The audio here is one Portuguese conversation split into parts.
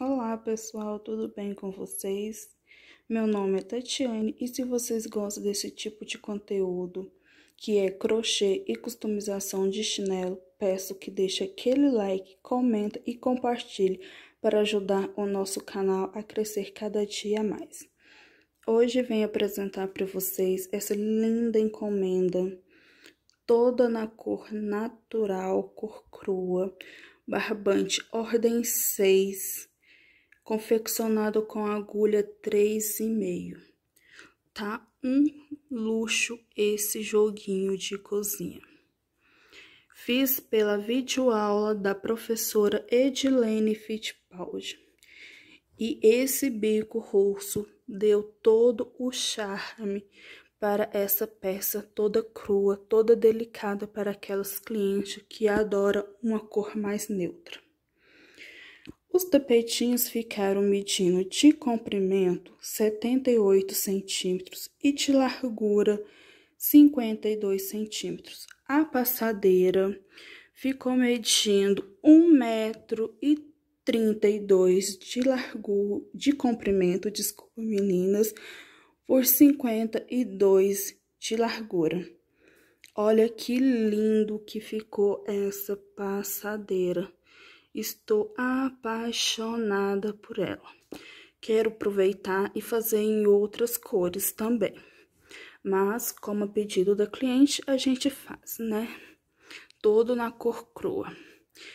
Olá pessoal, tudo bem com vocês? Meu nome é Tatiane e se vocês gostam desse tipo de conteúdo, que é crochê e customização de chinelo, peço que deixe aquele like, comenta e compartilhe para ajudar o nosso canal a crescer cada dia mais. Hoje venho apresentar para vocês essa linda encomenda, toda na cor natural, cor crua, barbante ordem 6 confeccionado com agulha 3,5. Tá um luxo esse joguinho de cozinha. Fiz pela videoaula da professora Edilene Fittipaldi. E esse bico russo deu todo o charme para essa peça toda crua, toda delicada para aquelas clientes que adoram uma cor mais neutra. Os tapetinhos ficaram medindo de comprimento 78 centímetros e de largura 52 centímetros. A passadeira ficou medindo 1 metro e 32 de largura, de comprimento, desculpa meninas, por 52 de largura. Olha que lindo que ficou essa passadeira. Estou apaixonada por ela. Quero aproveitar e fazer em outras cores também. Mas, como a pedido da cliente, a gente faz, né? Todo na cor crua.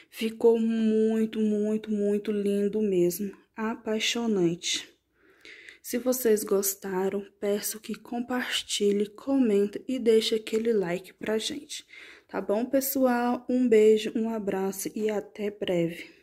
Ficou muito, muito, muito lindo mesmo. Apaixonante. Se vocês gostaram, peço que compartilhe, comente e deixe aquele like pra gente. Tá bom, pessoal? Um beijo, um abraço e até breve.